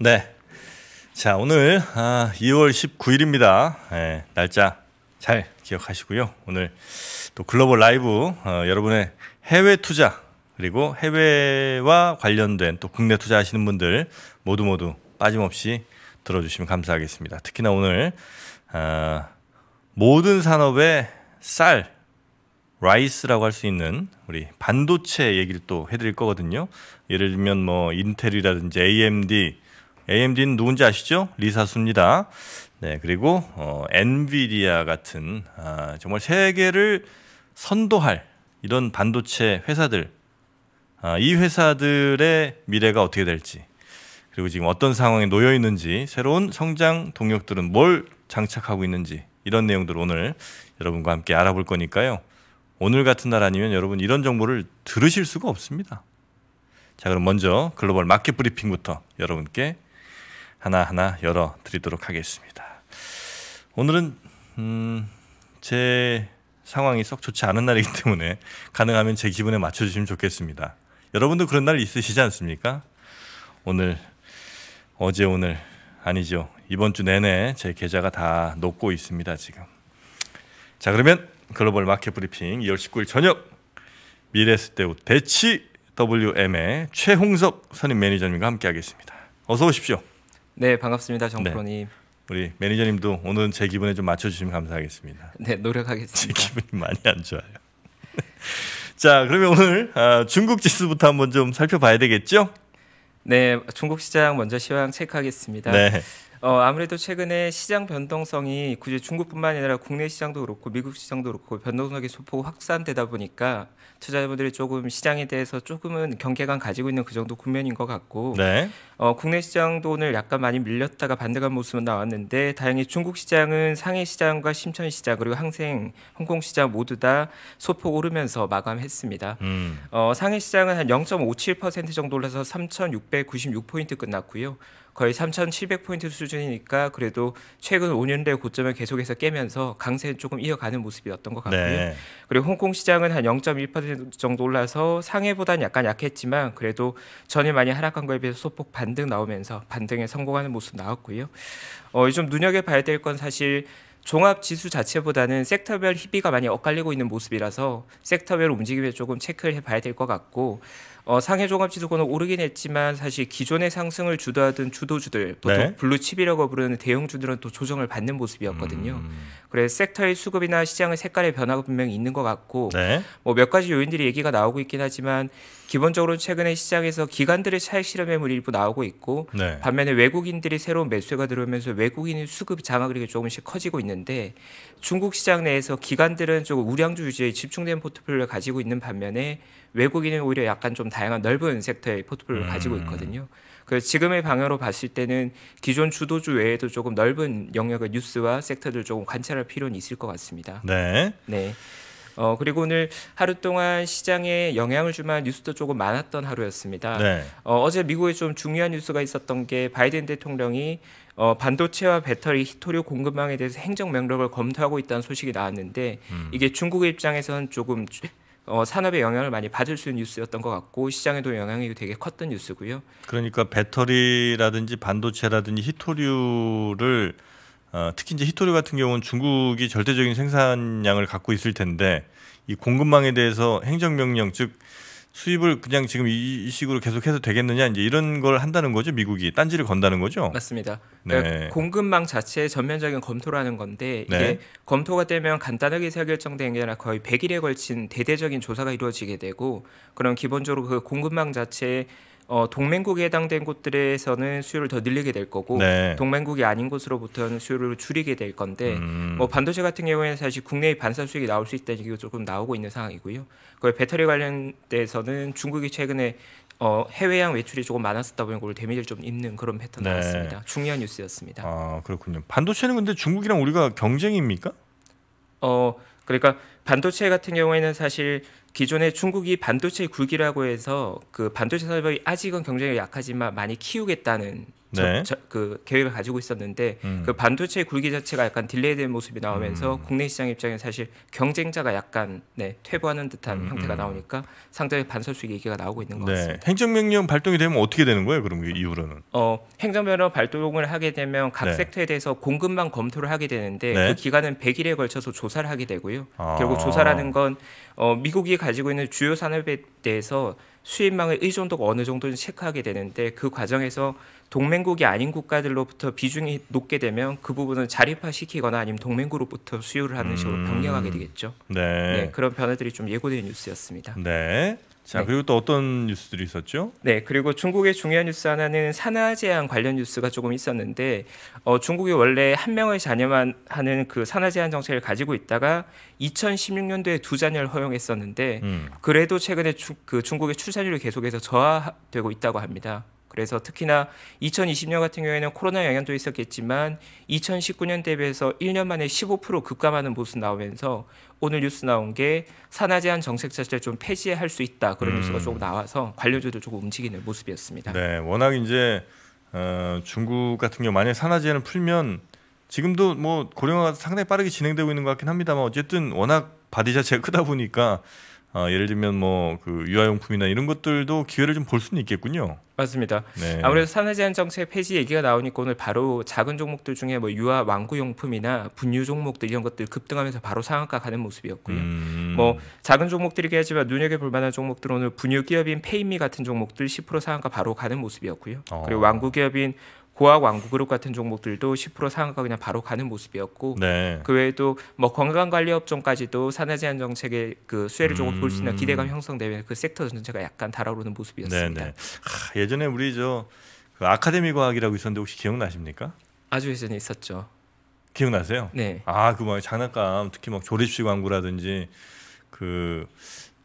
네. 자, 오늘 아, 2월 19일입니다. 네, 예, 날짜 잘 기억하시고요. 오늘 또 글로벌 라이브 어, 여러분의 해외 투자 그리고 해외와 관련된 또 국내 투자하시는 분들 모두 모두 빠짐없이 들어주시면 감사하겠습니다. 특히나 오늘 어, 모든 산업의 쌀, 라이스라고 할 수 있는 우리 반도체 얘기를 또 해드릴 거거든요. 예를 들면 뭐 인텔이라든지 AMD, AMD는 누군지 아시죠? 리사수입니다. 네, 그리고 어, 엔비디아 같은 아, 정말 세계를 선도할 이런 반도체 회사들 아, 이 회사들의 미래가 어떻게 될지 그리고 지금 어떤 상황에 놓여 있는지 새로운 성장 동력들은 뭘 장착하고 있는지 이런 내용들 오늘 여러분과 함께 알아볼 거니까요. 오늘 같은 날 아니면 여러분 이런 정보를 들으실 수가 없습니다. 자 그럼 먼저 글로벌 마켓 브리핑부터 여러분께 하나하나 열어 드리도록 하겠습니다. 오늘은 음, 제 상황이 썩 좋지 않은 날이기 때문에 가능하면 제 기분에 맞춰주시면 좋겠습니다. 여러분도 그런 날 있으시지 않습니까? 오늘 어제 오늘 아니죠. 이번 주 내내 제 계좌가 다 녹고 있습니다, 지금. 자, 그러면 글로벌 마켓 브리핑 2월 19일 저녁 미래스테우 대치 WM의 최홍섭 선임 매니저님과 함께 하겠습니다. 어서 오십시오. 네, 반갑습니다. 정프로님. 네. 우리 매니저님도 오늘은 제 기분에 좀 맞춰주시면 감사하겠습니다. 네, 노력하겠습니다. 제 기분이 많이 안 좋아요. 자, 그러면 오늘 아, 중국 지수부터 한번 좀 살펴봐야 되겠죠? 네, 중국 시장 먼저 시황 체크하겠습니다. 네. 어, 아무래도 최근에 시장 변동성이 굳이 중국뿐만 아니라 국내 시장도 그렇고 미국 시장도 그렇고 변동성이 소폭 확산되다 보니까 투자자분들이 조금 시장에 대해서 조금은 경계감 가지고 있는 그 정도 국면인 것 같고 네. 어, 국내 시장도 오늘 약간 많이 밀렸다가 반등한 모습은 나왔는데 다행히 중국 시장은 상해 시장과 심천 시장 그리고 항생 홍콩 시장 모두 다 소폭 오르면서 마감했습니다. 음. 어, 상해 시장은 한 0.57% 정도 올라서 3,696포인트 끝났고요. 거의 3,700포인트 수준이니까 그래도 최근 5년대 고점을 계속해서 깨면서 강세 조금 이어가는 모습이었던 것 같고요. 네. 그리고 홍콩 시장은 한0.1% 정도 올라서 상해보다 약간 약했지만 그래도 전일 많이 하락한 거에 비해서 소폭 반등 나오면서 반등에 성공하는 모습 나왔고요. 어, 요 눈여겨봐야 될 건 사실 종합 지수 자체보다는 섹터별 희비가 많이 엇갈리고 있는 모습이라서 섹터별 움직임에 조금 체크를 해봐야 될 것 같고 어, 상해 종합지수권은 오르긴 했지만 사실 기존의 상승을 주도하던 주도주들 보통 네. 블루칩이라고 부르는 대형주들은 또 조정을 받는 모습이었거든요. 음. 그래서 섹터의 수급이나 시장의 색깔의 변화가 분명히 있는 것 같고 네. 뭐몇 가지 요인들이 얘기가 나오고 있긴 하지만 기본적으로 최근에 시장에서 기관들의 차익 실험의물이 일부 나오고 있고 네. 반면에 외국인들이 새로운 매수가 들어오면서 외국인의 수급 장악력이 조금씩 커지고 있는데 중국 시장 내에서 기관들은 조금 우량주 유지에 집중된 포트폴리오를 가지고 있는 반면에 외국인은 오히려 약간 좀 다양한 넓은 섹터의 포트폴리오를 음. 가지고 있거든요. 그래서 지금의 방향으로 봤을 때는 기존 주도주 외에도 조금 넓은 영역의 뉴스와 섹터들 조금 관찰할 필요는 있을 것 같습니다. 네. 네. 어, 그리고 오늘 하루 동안 시장에 영향을 주만 뉴스도 조금 많았던 하루였습니다. 네. 어, 어제 미국에 좀 중요한 뉴스가 있었던 게 바이든 대통령이 어, 반도체와 배터리 히토리 공급망에 대해서 행정 명령을 검토하고 있다는 소식이 나왔는데 음. 이게 중국 입장에선 조금 어, 산업에 영향을 많이 받을 수 있는 뉴스였던 것 같고 시장에도 영향이 되게 컸던 뉴스고요. 그러니까 배터리라든지 반도체라든지 히토류를 어, 특히 이제 히토류 같은 경우는 중국이 절대적인 생산량을 갖고 있을 텐데 이 공급망에 대해서 행정명령 즉 수입을 그냥 지금 이, 이 식으로 계속해서 되겠느냐 이제 이런 걸 한다는 거죠 미국이 딴지를 건다는 거죠. 맞습니다. 네. 그러니까 공급망 자체의 전면적인 검토라는 건데 이게 네. 검토가 되면 간단하게 의사결정된 게 아니라 거의 100일에 걸친 대대적인 조사가 이루어지게 되고 그럼 기본적으로 그 공급망 자체의 어, 동맹국에 해당된 곳들에서는 수요를 더 늘리게 될 거고 네. 동맹국이 아닌 곳으로부터는 수요를 줄이게 될 건데 음. 뭐 반도체 같은 경우에는 사실 국내의 반사 수익이 나올 수 있다는 얘기가 조금 나오고 있는 상황이고요. 그걸 배터리 관련돼서는 중국이 최근에 어, 해외양 외출이 조금 많았었다 보니 그걸 데미지를 좀 입는 그런 패턴 네. 나왔습니다. 중요한 뉴스였습니다. 아 그렇군요. 반도체는 근데 중국이랑 우리가 경쟁입니까? 어 그러니까 반도체 같은 경우에는 사실 기존에 중국이 반도체 굴기라고 해서 그 반도체 산업이 아직은 경쟁이 력 약하지만 많이 키우겠다는 네. 저, 저, 그 계획을 가지고 있었는데 음. 그반도체 굴기 자체가 약간 딜레이된 모습이 나오면서 음. 국내 시장 입장에 사실 경쟁자가 약간 네, 퇴보하는 듯한 음. 형태가 음. 나오니까 상당히 반설수익 얘기가 나오고 있는 것 네. 같습니다. 행정명령 발동이 되면 어떻게 되는 거예요? 그럼 이후로는? 어, 행정명령 발동을 하게 되면 각 네. 섹터에 대해서 공급만 검토를 하게 되는데 네. 그 기간은 100일에 걸쳐서 조사를 하게 되고요. 아. 결국 조사라는 건 어, 미국이 가지고 있는 주요 산업에 대해서 수입망의 의존도가 어느 정도인지 체크하게 되는데 그 과정에서 동맹국이 아닌 국가들로부터 비중이 높게 되면 그 부분은 자립화시키거나 아니면 동맹국으로부터 수요를 하는 식으로 음. 변경하게 되겠죠. 네. 네. 그런 변화들이 좀 예고된 뉴스였습니다. 네. 자 네. 그리고 또 어떤 뉴스들이 있었죠? 네 그리고 중국의 중요한 뉴스 하나는 산화제한 관련 뉴스가 조금 있었는데 어, 중국이 원래 한 명의 자녀만 하는 그 산화제한 정책을 가지고 있다가 2016년도에 두 자녀를 허용했었는데 음. 그래도 최근에 주, 그 중국의 출산율이 계속해서 저하되고 있다고 합니다. 그래서 특히나 2020년 같은 경우에는 코로나 영향도 있었겠지만 2019년 대비해서 1년 만에 15% 급감하는 모습 나오면서 오늘 뉴스 나온 게 산화 제한 정책 자체를 좀 폐지할 수 있다 그런 음. 뉴스가 조금 나와서 관료들도 조금 움직이는 모습이었습니다. 네, 워낙 이제 어, 중국 같은 경우 만약 산화 제한을 풀면 지금도 뭐 고령화가 상당히 빠르게 진행되고 있는 것 같긴 합니다만 어쨌든 워낙 바디 자체가 크다 보니까 아, 예를 들면 뭐 그 유아용품이나 이런 것들도 기회를 좀 볼 수는 있겠군요. 맞습니다. 네. 아무래도 산화제한 정책 폐지 얘기가 나오니까 오늘 바로 작은 종목들 중에 뭐 유아 완구용품이나 분유 종목들 이런 것들 급등하면서 바로 상한가 가는 모습이었고요. 음... 뭐 작은 종목들이긴 하지만 눈여겨볼 만한 종목들 은 오늘 분유 기업인 페이미 같은 종목들 10% 상한가 바로 가는 모습이었고요. 어... 그리고 완구 기업인 고학 왕구 그룹 같은 종목들도 10% 상한가 그냥 바로 가는 모습이었고 네. 그 외에도 뭐 건강관리업종까지도 산화 제한 정책의 그 수혜를 조금 볼 수 있는 음. 기대감 형성되면 그 섹터 전체가 약간 달아오르는 모습이었습니다. 네, 네. 하, 예전에 우리 저그 아카데미 과학이라고 있었는데 혹시 기억나십니까? 아주 예전에 있었죠. 기억나세요? 네. 아그 막 뭐 장난감 특히 막 뭐 조립식 광고라든지그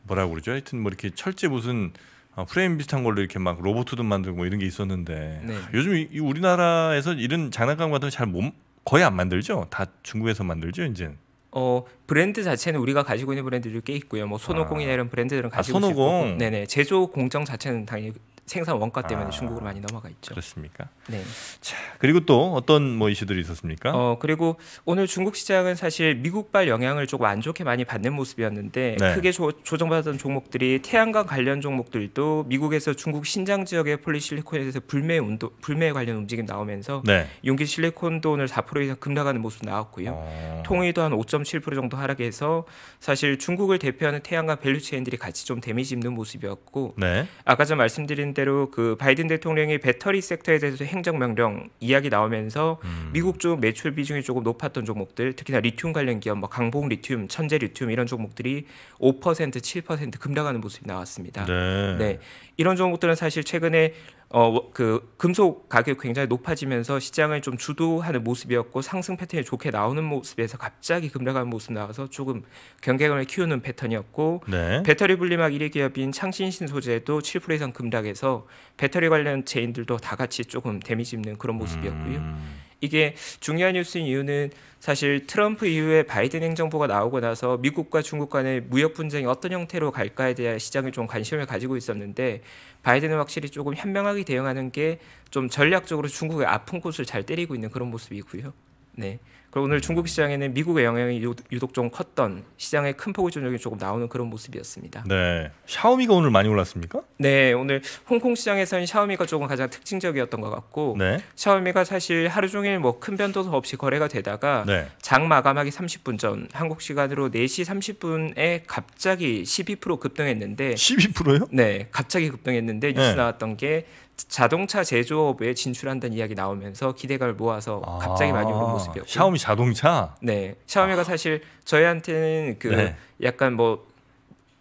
뭐라고 그러죠? 하여튼 뭐 이렇게 철제 무슨 어, 프레임 비슷한 걸로 이렇게 막 로보트도 만들고 뭐 이런 게 있었는데 네. 요즘 이, 이 우리나라에서 이런 장난감 같은 거잘못 거의 안 만들죠. 다 중국에서 만들죠, 이제. 어 브랜드 자체는 우리가 가지고 있는 브랜드들이 꽤 있고요. 뭐손오공이나 아. 이런 브랜드들은 아, 가지고 아, 소노공. 있고, 네네 제조 공정 자체는 당연히 생산 원가 때문에 아, 중국으로 많이 넘어가 있죠. 그렇습니까? 네. 자, 그리고 또 어떤 뭐 이슈들이 있었습니까? 어, 그리고 오늘 중국 시장은 사실 미국발 영향을 조금 안 좋게 많이 받는 모습이었는데 네. 크게 조, 정받았던 종목들이 태양광 관련 종목들도 미국에서 중국 신장 지역의 폴리실리콘에서 불매 운동 불매 관련 움직임 나오면서 네. 용기 실리콘도 오늘 4% 이상 급락하는 모습 나왔고요. 어... 통일도 한 5.7% 정도 하락해서 사실 중국을 대표하는 태양광 밸류체인들이 같이 좀 데미지 입는 모습이었고 네. 아까 전 말씀드린 말 대로 그 바이든 대통령이 배터리 섹터에 대해서 행정 명령 이야기 나오면서 음. 미국 쪽 매출 비중이 조금 높았던 종목들, 특히나 리튬 관련 기업, 뭐 강봉 리튬, 천재 리튬 이런 종목들이 5% 7% 급락하는 모습이 나왔습니다. 네. 네. 이런 종목들은 사실 최근에 어, 그 금속 가격이 굉장히 높아지면서 시장을 좀 주도하는 모습이었고 상승 패턴이 좋게 나오는 모습에서 갑자기 급락하는 모습 나와서 조금 경계감을 키우는 패턴이었고 네. 배터리 분리막 1위 기업인 창신신 소재도 7% 이상 급락해서 배터리 관련 체인들도다 같이 조금 데미지 입는 그런 모습이었고요. 음. 이게 중요한 뉴스인 이유는 사실 트럼프 이후에 바이든 행정부가 나오고 나서 미국과 중국 간의 무역 분쟁이 어떤 형태로 갈까에 대한 시장이 좀 관심을 가지고 있었는데 바이든은 확실히 조금 현명하게 대응하는 게 좀 전략적으로 중국의 아픈 곳을 잘 때리고 있는 그런 모습이고요. 네. 그리고 오늘 중국 시장에는 미국의 영향이 유독 좀 컸던 시장의 큰 폭의 조정이 조금 나오는 그런 모습이었습니다. 네. 샤오미가 오늘 많이 올랐습니까? 네, 오늘 홍콩 시장에서는 샤오미가 조금 가장 특징적이었던 것 같고 네. 샤오미가 사실 하루 종일 뭐 큰 변동 없이 거래가 되다가 네. 장 마감하기 30분 전 한국 시간으로 4시 30분에 갑자기 12% 급등했는데 12%요? 네, 갑자기 급등했는데 뉴스 네. 나왔던 게 자동차 제조업에 진출한다는 이야기 나오면서 기대감을 모아서 갑자기 많이 오른 아, 모습이었고 샤오미 자동차? 네, 샤오미가 아. 사실 저희한테는 그 네. 약간 뭐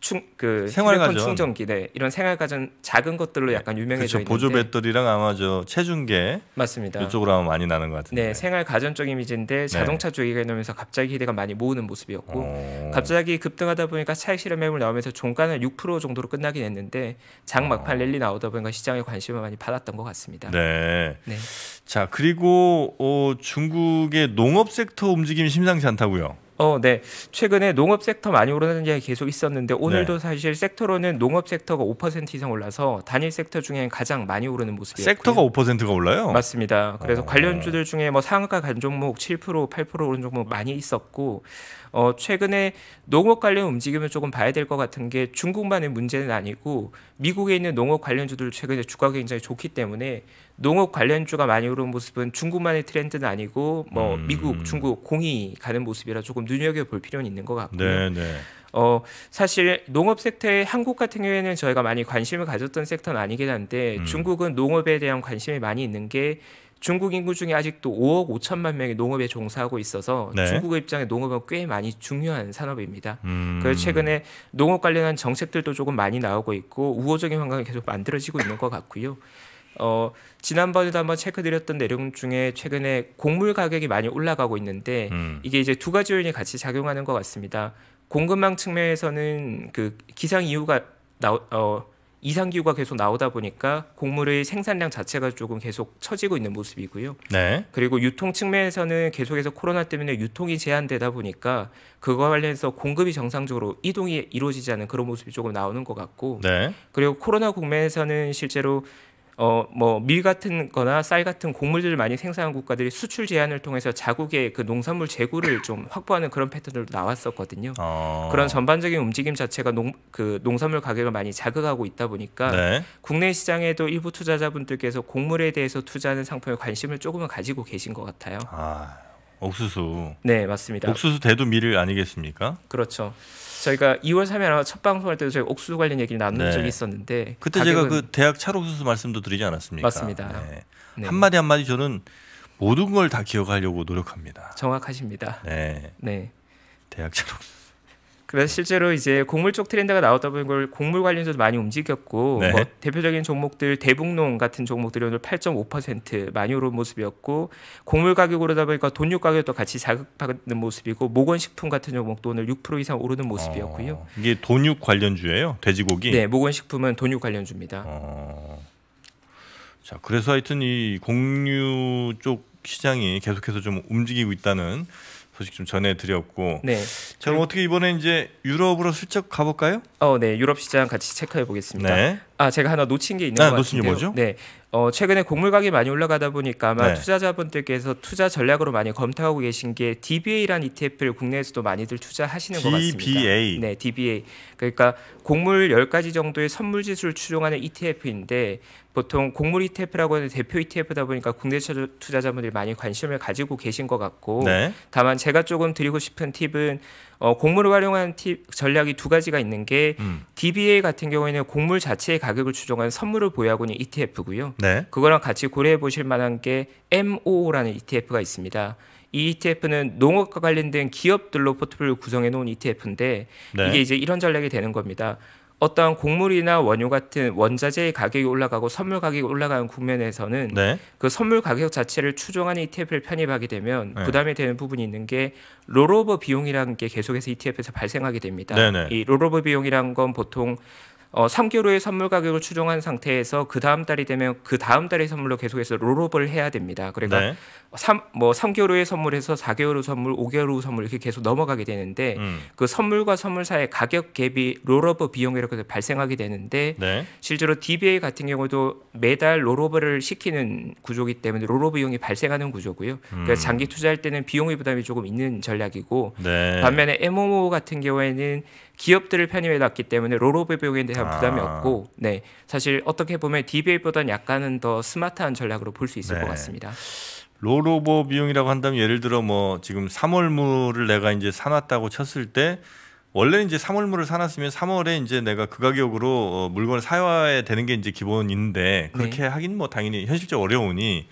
충그 생활가전 충전기 네 이런 생활가전 작은 것들로 네. 약간 유명해져 그렇죠. 보조 배터리랑 아마 저 체중계 맞습니다 이쪽으로 아마 많이 나는 것 같은데 네 생활가전 쪽 이미지인데 네. 자동차 네. 쪽이 개념서 갑자기 기대가 많이 모으는 모습이었고 오. 어. 갑자기 급등하다 보니까 차익 실현 매물 나오면서 종가는 6% 정도로 끝나긴 했는데 장 막판 어. 랠리 나오다 보니까 시장에 관심을 많이 받았던 것 같습니다 네, 네. 자 그리고 어, 중국의 농업 섹터 움직임이 심상치 않다고요 어, 네. 최근에 농업 섹터 많이 오르는 게 계속 있었는데 오늘도 네. 사실 섹터로는 농업 섹터가 5% 이상 올라서 단일 섹터 중에 가장 많이 오르는 모습이에요. 섹터가 5%가 올라요? 맞습니다. 그래서 어... 관련주들 중에 뭐 상한가 간 종목 7% 8% 오른 종목 많이 있었고 어, 최근에 농업 관련 움직임을 조금 봐야 될 것 같은 게 중국만의 문제는 아니고 미국에 있는 농업 관련주들 최근에 주가가 굉장히 좋기 때문에 농업 관련주가 많이 오른 모습은 중국만의 트렌드는 아니고 뭐 음. 미국, 중국 공이 가는 모습이라 조금 눈여겨 볼 필요는 있는 것 같고요. 네네. 네. 어 사실 농업 섹터에 한국 같은 경우에는 저희가 많이 관심을 가졌던 섹터는 아니긴 한데 음. 중국은 농업에 대한 관심이 많이 있는 게 중국 인구 중에 아직도 5억 5천만 명이 농업에 종사하고 있어서 네. 중국의 입장에 농업은 꽤 많이 중요한 산업입니다. 음. 그래서 최근에 농업 관련한 정책들도 조금 많이 나오고 있고 우호적인 환경이 계속 만들어지고 있는 것 같고요. 어, 지난번에도 한번 체크드렸던 내용 중에 최근에 곡물 가격이 많이 올라가고 있는데 음. 이게 이제 두 가지 요인이 같이 작용하는 것 같습니다. 공급망 측면에서는 그 기상 이유가 나오 어, 이상 기후가 계속 나오다 보니까 곡물의 생산량 자체가 조금 계속 처지고 있는 모습이고요. 네. 그리고 유통 측면에서는 계속해서 코로나 때문에 유통이 제한되다 보니까 그거 관련해서 공급이 정상적으로 이동이 이루어지지 않은 그런 모습이 조금 나오는 것 같고, 네. 그리고 코로나 국면에서는 실제로 어, 뭐 밀 같은거나 쌀 같은 곡물들을 많이 생산한 국가들이 수출 제한을 통해서 자국의 그 농산물 재고를 좀 확보하는 그런 패턴들도 나왔었거든요. 어... 그런 전반적인 움직임 자체가 농, 그 농산물 가격을 많이 자극하고 있다 보니까 네. 국내 시장에도 일부 투자자분들께서 곡물에 대해서 투자하는 상품에 관심을 조금은 가지고 계신 것 같아요. 아, 옥수수. 네, 맞습니다. 옥수수 대두 밀 아니겠습니까? 그렇죠. 저희가 2월 3일 아첫 방송할 때도 저희 옥수수 관련 얘기를 나눈 네. 적이 있었는데 그때 제가 그 대학 찰옥수수 말씀도 드리지 않았습니까? 맞습니다. 네. 네. 한마디 한마디 저는 모든 걸 다 기억하려고 노력합니다. 정확하십니다. 네. 네. 대학 찰옥수수 그래서 실제로 이제 곡물 쪽 트렌드가 나오다 보니 걸 곡물 관련주도 많이 움직였고 네. 뭐 대표적인 종목들 대북농 같은 종목들이 오늘 8.5% 많이 오른 모습이었고 곡물 가격 오르다 보니까 돈유 가격도 같이 자극받는 모습이고 모건식품 같은 종목도 오늘 6% 이상 오르는 모습이었고요. 어, 이게 돈육 관련주예요? 돼지고기? 네, 모건식품은 돈육 관련주입니다. 어, 자, 그래서 하여튼 이 공유 쪽 시장이 계속해서 좀 움직이고 있다는 소식 좀 전해드렸고. 네. 자, 그럼 어떻게 이번에 이제 유럽으로 슬쩍 가볼까요? 어, 네. 유럽 시장 같이 체크해 보겠습니다. 네. 아, 제가 하나 놓친 게 있는 아, 것 놓친 같은데요. 게 뭐죠? 네. 어, 최근에 곡물 가격이 많이 올라가다 보니까 아마 네. 투자자분들께서 투자 전략으로 많이 검토하고 계신 게 DBA란 ETF를 국내에서도 많이들 투자하시는 DBA. 것 같습니다. DBA. 네, DBA. 그러니까 곡물 열가지 정도의 선물 지수를 추종하는 ETF인데 보통 공물 ETF라고 하는 대표 ETF다 보니까 국내 투자자분들이 많이 관심을 가지고 계신 것 같고 네. 다만 제가 조금 드리고 싶은 팁은 어, 공물을 활용한 팁 전략이 두 가지가 있는 게 음. DBA 같은 경우에는 공물 자체의 가격을 추정하는 선물을 보유하고 있는 ETF고요. 네. 그거랑 같이 고려해 보실 만한 게 MOO라는 ETF가 있습니다. 이 ETF는 농업과 관련된 기업들로 포트폴리오 구성해 놓은 ETF인데 네. 이게 이제 이런 전략이 되는 겁니다. 어떤 곡물이나 원유 같은 원자재의 가격이 올라가고 선물 가격이 올라가는 국면에서는 네. 그 선물 가격 자체를 추종하는 ETF를 편입하게 되면 네. 부담이 되는 부분이 있는 게 롤오버 비용이라는 게 계속해서 ETF에서 발생하게 됩니다. 네, 이 롤오버 비용이라는건 보통 어, 3개월 후에 선물 가격을 추정한 상태에서 그 다음 달이 되면 그 다음 달의 선물로 계속해서 롤업을 해야 됩니다. 그러니까 네. 3, 뭐 3개월 후에 선물해서 4개월 후 선물, 5개월 후 선물 이렇게 계속 넘어가게 되는데 음. 그 선물과 선물 사이의 가격 갭이 롤오버 비용이라고 발생하게 되는데 네. 실제로 DBA 같은 경우도 매달 롤오버를 시키는 구조기 때문에 롤오버 비용이 발생하는 구조고요. 음. 그래서 장기 투자할 때는 비용의 부담이 조금 있는 전략이고 네. 반면에 MMO 같은 경우에는 기업들을 편입해 놨기 때문에 롤오버 비용에 대한 아. 부담이 아. 없고 네 사실 어떻게 보면 DBA보다는 약간은 더 스마트한 전략으로 볼 수 있을 네. 것 같습니다. 롤오버 비용이라고 한다면 예를 들어 뭐 지금 3월물을 내가 이제 사놨다고 쳤을 때 원래 이제 3월물을 사놨으면 3월에 이제 내가 그 가격으로 어, 물건을 사야 되는 게 이제 기본인데 그렇게 네. 하긴 뭐 당연히 현실적으로 어려우니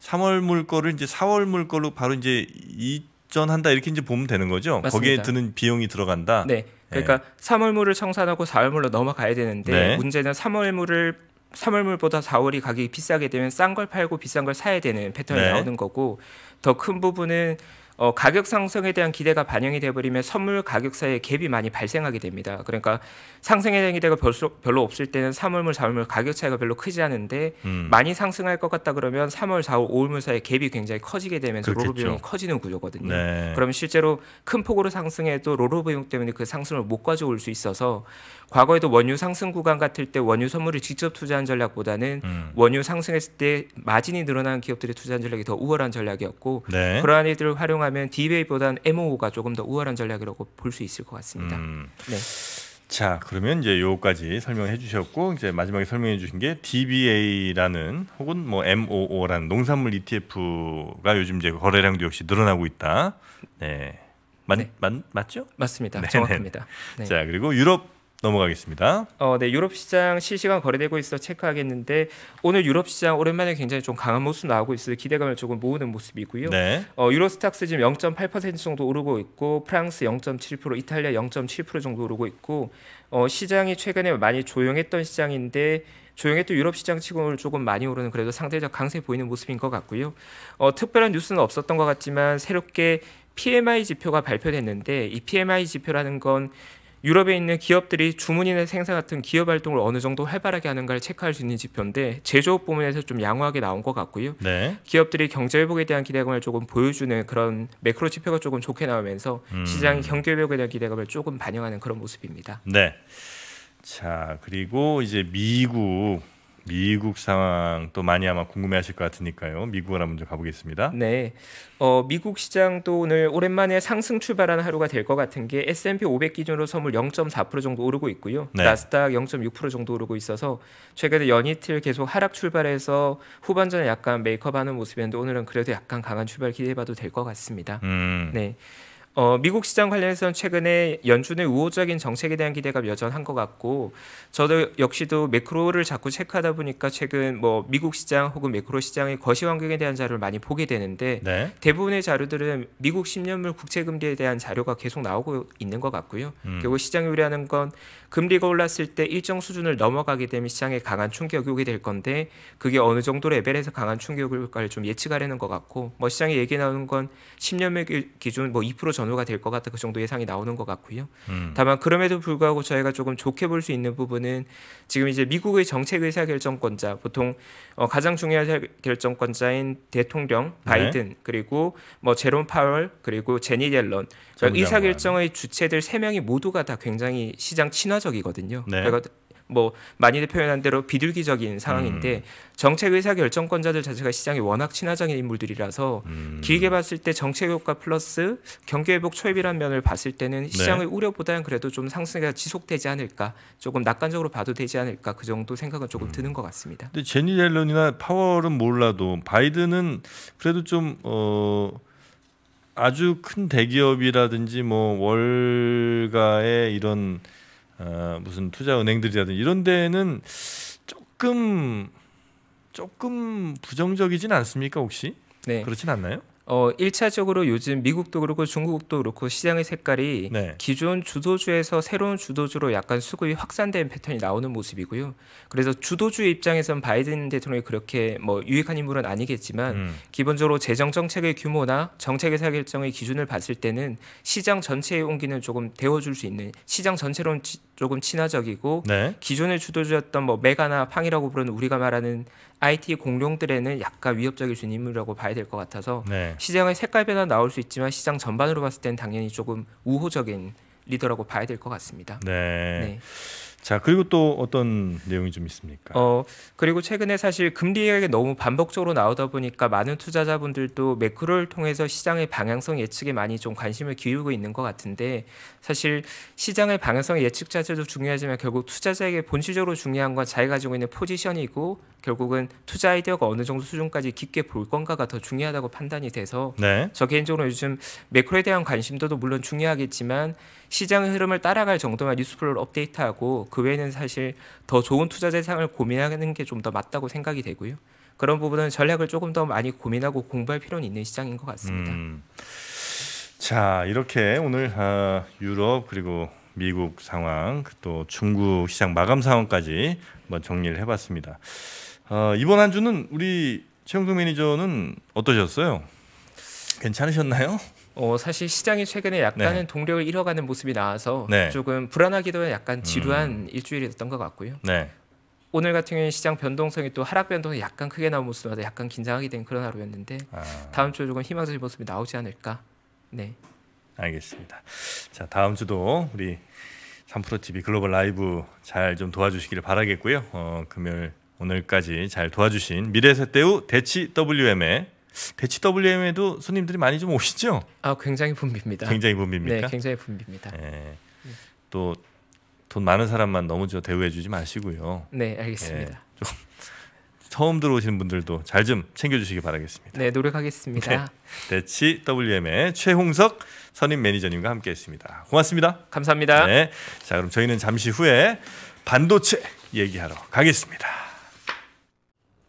3월물 거를 이제 4월물 걸로 바로 이제 이 전한다 이렇게 이제 보면 되는 거죠. 맞습니다. 거기에 드는 비용이 들어간다. 네, 그러니까 네. 3월물을 청산하고 4월물로 넘어가야 되는데 네. 문제는 3월물을 3월물보다 4월이 가격이 비싸게 되면 싼 걸 팔고 비싼 걸 사야 되는 패턴이 네. 나오는 거고 더 큰 부분은 어, 가격 상승에 대한 기대가 반영이 돼버리면 선물 가격 사이에 갭이 많이 발생하게 됩니다. 그러니까 상승에 대한 기대가 별수, 별로 없을 때는 3월물, 4월물 가격 차이가 별로 크지 않은데 음. 많이 상승할 것 같다 그러면 3월, 4월, 5월물 사이에 갭이 굉장히 커지게 되면서 로로 비용이 커지는 구조거든요. 네. 그럼 실제로 큰 폭으로 상승해도 로로 비용 때문에 그 상승을 못 가져올 수 있어서 과거에도 원유 상승 구간 같을 때 원유 선물을 직접 투자한 전략보다는 음. 원유 상승했을 때 마진이 늘어난 기업들이 투자한 전략이 더 우월한 전략이었고 네. 그러한 이들을 활용한 가정하면 d w 이보다는 MO가 조금 더 우월한 전략이라고 볼 수 있을 것 같습니다. 음. 네. 자 그러면 이제 요까지 설명해 주셨고 이제 마지막에 설명해 주신 게 DBA라는 혹은 뭐 MOO라는 농산물 ETF가 요즘 이제 거래량도 역시 늘어나고 있다. 네. 맞, 네. 맞, 맞죠? 맞습니다. 네네. 네. 정확합니다. 네. 자 그리고 유럽 넘어가겠습니다. 어, 네, 유럽 시장 실시간 거래되고 있어 체크하겠는데 오늘 유럽 시장 오랜만에 굉장히 좀 강한 모습 나오고 있어서 기대감을 조금 모으는 모습이고요. 네. 어, 유로스탁스 지금 0.8% 정도 오르고 있고 프랑스 0.7%, 이탈리아 0.7% 정도 오르고 있고 어, 시장이 최근에 많이 조용했던 시장인데 조용했던 유럽 시장 치고는 조금 많이 오르는 그래도 상대적 강세 보이는 모습인 것 같고요. 어, 특별한 뉴스는 없었던 것 같지만 새롭게 PMI 지표가 발표됐는데 이 PMI 지표라는 건 유럽에 있는 기업들이 주문이나 생산 같은 기업 활동을 어느 정도 활발하게 하는가를 체크할 수 있는 지표인데 제조업 부문에서 좀 양호하게 나온 것 같고요. 네. 기업들이 경제 회복에 대한 기대감을 조금 보여주는 그런 매크로 지표가 조금 좋게 나오면서 음. 시장 경제 회복에 대한 기대감을 조금 반영하는 그런 모습입니다. 네. 자 그리고 이제 미국 미국 상황 또 많이 아마 궁금해하실 것 같으니까요. 미국으로 먼저 가보겠습니다. 네, 어, 미국 시장도 오늘 오랜만에 상승 출발하 하루가 될 것 같은 게 S&P 500 기준으로 선물 0.4% 정도 오르고 있고요. 네. 나스닥 0.6% 정도 오르고 있어서 최근에 연이틀 계속 하락 출발해서 후반전에 약간 메이크업하는 모습이데 오늘은 그래도 약간 강한 출발 기대해봐도 될 것 같습니다. 음. 네. 어, 미국 시장 관련해서는 최근에 연준의 우호적인 정책에 대한 기대가 여전한 것 같고 저도 역시도 매크로를 자꾸 체크하다 보니까 최근 뭐 미국 시장 혹은 매크로 시장의 거시 환경에 대한 자료를 많이 보게 되는데 네. 대부분의 자료들은 미국 10년물 국채 금리에 대한 자료가 계속 나오고 있는 것 같고요. 음. 결국 시장이 우려하는 건 금리가 올랐을 때 일정 수준을 넘어가게 되면 시장에 강한 충격이 오게 될 건데 그게 어느 정도 레벨에서 강한 충격을 좀 예측하려는 것 같고 뭐 시장에 얘기 나오는 건 10년물 기준 뭐2% 전 전후가 될 것 같다 그 정도 예상이 나오는 것 같고요. 음. 다만 그럼에도 불구하고 저희가 조금 좋게 볼 수 있는 부분은 지금 이제 미국의 정책 의사 결정권자 보통 어, 가장 중요한 결정권자인 대통령 네. 바이든 네. 그리고 뭐 제롬 파월 그리고 제니 델런 그러니까 의사 결정의 주체들 세 명이 모두가 다 굉장히 시장 친화적이거든요. 네. 그러니까 뭐 많이들 표현한 대로 비둘기적인 상황인데 음. 정책 의사 결정권자들 자체가 시장이 워낙 친화적인 인물들이라서 음. 길게 봤을 때 정책 효과 플러스 경기 회복 초입이라는 면을 봤을 때는 네. 시장의 네. 우려보다는 그래도 좀 상승세가 지속되지 않을까 조금 낙관적으로 봐도 되지 않을까 그 정도 생각은 조금 음. 드는 것 같습니다. 근데 제니 옐런이나 파월은 몰라도 바이든은 그래도 좀 어. 아주 큰 대기업이라든지 뭐 월가의 이런 어, 무슨 투자 은행들이라든지 이런 데는 조금 조금 부정적이진 않습니까 혹시? 네. 그렇진 않나요? 어, 일차적으로 요즘 미국도 그렇고 중국도 그렇고 시장의 색깔이 네. 기존 주도주에서 새로운 주도주로 약간 수급이 확산된 패턴이 나오는 모습이고요. 그래서 주도주의 입장에선 바이든 대통령이 그렇게 뭐 유익한 인물은 아니겠지만 음. 기본적으로 재정 정책의 규모나 정책 의사 결정의 기준을 봤을 때는 시장 전체의 온기는 조금 데워줄 수 있는 시장 전체론 조금 친화적이고 네. 기존의 주도주였던 뭐 메가나 팡이라고 부르는 우리가 말하는 IT 공룡들에는 약간 위협적일 수 있는 인물이라고 봐야 될 것 같아서 네. 시장의 색깔 변화 나올 수 있지만 시장 전반으로 봤을 땐 당연히 조금 우호적인 리더라고 봐야 될 것 같습니다. 네. 네. 자 그리고 또 어떤 내용이 좀 있습니까? 어 그리고 최근에 사실 금리 얘기 너무 반복적으로 나오다 보니까 많은 투자자분들도 매크로를 통해서 시장의 방향성 예측에 많이 좀 관심을 기울고 있는 것 같은데 사실 시장의 방향성 예측 자체도 중요하지만 결국 투자자에게 본질적으로 중요한 건자기 가지고 있는 포지션이고 결국은 투자 아이디어가 어느 정도 수준까지 깊게 볼 건가가 더 중요하다고 판단이 돼서 네. 저 개인적으로 요즘 매크로에 대한 관심도도 물론 중요하겠지만 시장의 흐름을 따라갈 정도만 뉴스플로를 업데이트하고 그 외에는 사실 더 좋은 투자 대상을 고민하는 게 좀 더 맞다고 생각이 되고요. 그런 부분은 전략을 조금 더 많이 고민하고 공부할 필요는 있는 시장인 것 같습니다. 음. 자 이렇게 오늘 어, 유럽 그리고 미국 상황 또 중국 시장 마감 상황까지 한번 정리를 해봤습니다. 어, 이번 한 주는 우리 최영동 매니저는 어떠셨어요? 괜찮으셨나요? 어, 사실 시장이 최근에 약간은 네. 동력을 잃어가는 모습이 나와서 네. 조금 불안하기도 약간 음. 지루한 음. 일주일이었던 것 같고요. 네. 오늘 같은 경우에 시장 변동성이 또 하락 변동이 약간 크게 나온 모습마다 약간 긴장하게 된 그런 하루였는데 아. 다음 주 조금 희망적인 모습이 나오지 않을까. 네. 알겠습니다. 자 다음 주도 우리 3프로 TV 글로벌 라이브 잘 좀 도와주시기를 바라겠고요. 어, 금요일 오늘까지 잘 도와주신 미래세대우 대치 WM의 대치 WM에도 손님들이 많이 좀 오시죠? 아 굉장히 붐빕니다. 굉장히 붐빕니까? 네, 굉장히 붐빕니다. 네. 예. 또돈 많은 사람만 너무 저 대우해주지 마시고요. 네, 알겠습니다. 네, 좀 처음 들어오시는 분들도 잘 좀 챙겨주시기 바라겠습니다. 네, 노력하겠습니다. 네, 대치 WM의 최홍석 선임 매니저님과 함께했습니다. 고맙습니다. 감사합니다. 네, 자 그럼 저희는 잠시 후에 반도체 얘기하러 가겠습니다.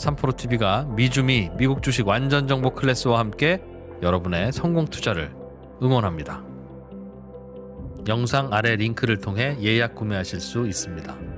3프로 t v 가 미주미 미국 주식 완전 정보 클래스와 함께 여러분의 성공 투자를 응원합니다. 영상 아래 링크를 통해 예약 구매하실 수 있습니다.